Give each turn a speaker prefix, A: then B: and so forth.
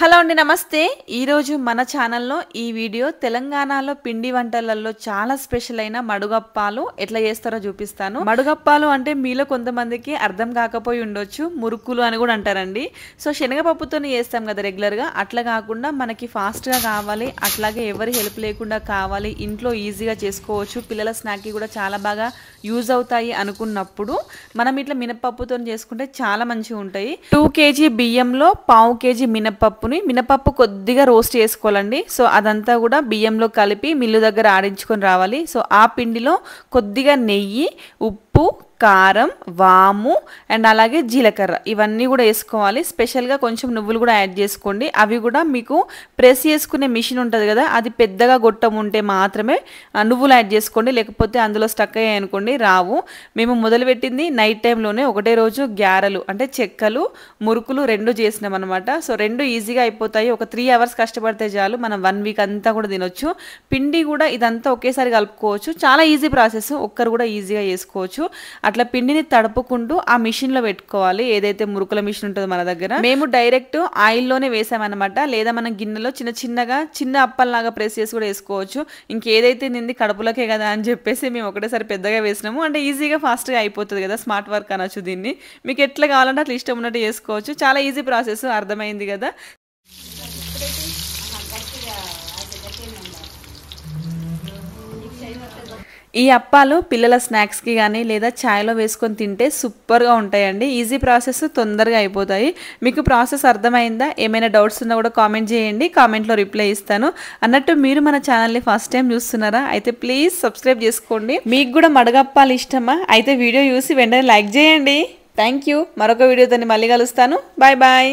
A: hello అండి నమస్తే ఈరోజు మన ఛానల్లో ఈ వీడియో తెలంగాణలో పిండి వంటలలో చాలా స్పెషల్ అయిన మడుగప్పాలు ఎట్లా చేస్తారో చూపిస్తాను మడుగప్పాలు అంటే మీలో కొంతమందికి అర్థం కాకపోయి ఉండొచ్చు మురుకులు అని కూడా అంటారండి సో శనగపప్పుతో చేస్తాం కదా రెగ్యులర్గా అట్లా కాకుండా మనకి ఫాస్ట్గా కావాలి అట్లాగే ఎవరి హెల్ప్ లేకుండా కావాలి ఇంట్లో ఈజీగా చేసుకోవచ్చు పిల్లల స్నాక్కి కూడా చాలా బాగా యూజ్ అవుతాయి అనుకున్నప్పుడు మనం ఇట్లా మినప్పప్పుతో చేసుకుంటే చాలా మంచిగా ఉంటాయి టూ కేజీ బియ్యంలో పావు కేజీ మినప్పప్పు తీసుకుని మినపప్పు కొద్దిగా రోస్ట్ చేసుకోవాలండి సో అదంతా కూడా బియ్యంలో కలిపి మిల్లు దగ్గర ఆడించుకొని రావాలి సో ఆ పిండిలో కొద్దిగా నెయ్యి ఉప్పు కారం వాము అండ్ అలాగే జీలకర్ర ఇవన్నీ కూడా వేసుకోవాలి స్పెషల్గా కొంచెం నువ్వులు కూడా యాడ్ చేసుకోండి అవి కూడా మీకు ప్రెస్ చేసుకునే మిషన్ ఉంటుంది కదా అది పెద్దగా గొట్టం ఉంటే మాత్రమే నువ్వులు యాడ్ చేసుకోండి లేకపోతే అందులో స్టక్ అయ్యాయి అనుకోండి రావు మేము మొదలుపెట్టింది నైట్ టైంలోనే ఒకటే రోజు గ్యారలు అంటే చెక్కలు మురుకులు రెండు చేసినాం అనమాట సో రెండు ఈజీగా అయిపోతాయి ఒక త్రీ అవర్స్ కష్టపడితే చాలు మనం వన్ వీక్ అంతా కూడా తినొచ్చు పిండి కూడా ఇదంతా ఒకేసారి కలుపుకోవచ్చు చాలా ఈజీ ప్రాసెస్ ఒక్కరు కూడా ఈజీగా చేసుకోవచ్చు అట్లా పిండిని తడుపుకుంటూ ఆ మిషన్లో పెట్టుకోవాలి ఏదైతే మురుకుల మిషన్ ఉంటుందో మన దగ్గర మేము డైరెక్ట్ ఆయిల్లోనే వేసామన్నమాట లేదా మనం గిన్నెలో చిన్న చిన్నగా చిన్న అప్పల్లాగా ప్రెస్ చేసి కూడా వేసుకోవచ్చు ఇంకేదైతే నింది కడుపులకే కదా అని చెప్పేసి మేము ఒకటేసారి పెద్దగా వేసినాము అంటే ఈజీగా ఫాస్ట్గా అయిపోతుంది కదా స్మార్ట్ వర్క్ అనొచ్చు దీన్ని మీకు ఎట్లా కావాలంటే అట్లా ఇష్టం ఉన్నట్టు చేసుకోవచ్చు చాలా ఈజీ ప్రాసెస్ అర్థమైంది కదా ఈ అప్పాలు పిల్లల స్నాక్స్కి కానీ లేదా ఛాయ్లో వేసుకొని తింటే సూపర్గా ఉంటాయండి ఈజీ ప్రాసెస్ తొందరగా అయిపోతాయి మీకు ప్రాసెస్ అర్థమైందా ఏమైనా డౌట్స్ ఉన్నా కూడా కామెంట్ చేయండి కామెంట్లో రిప్లై ఇస్తాను అన్నట్టు మీరు మన ఛానల్ని ఫస్ట్ టైం చూస్తున్నారా అయితే ప్లీజ్ సబ్స్క్రైబ్ చేసుకోండి మీకు కూడా మడగప్పాలు ఇష్టమా అయితే వీడియో చూసి వెంటనే లైక్ చేయండి థ్యాంక్ యూ మరొక వీడియోతో మళ్ళీ కలుస్తాను బాయ్ బాయ్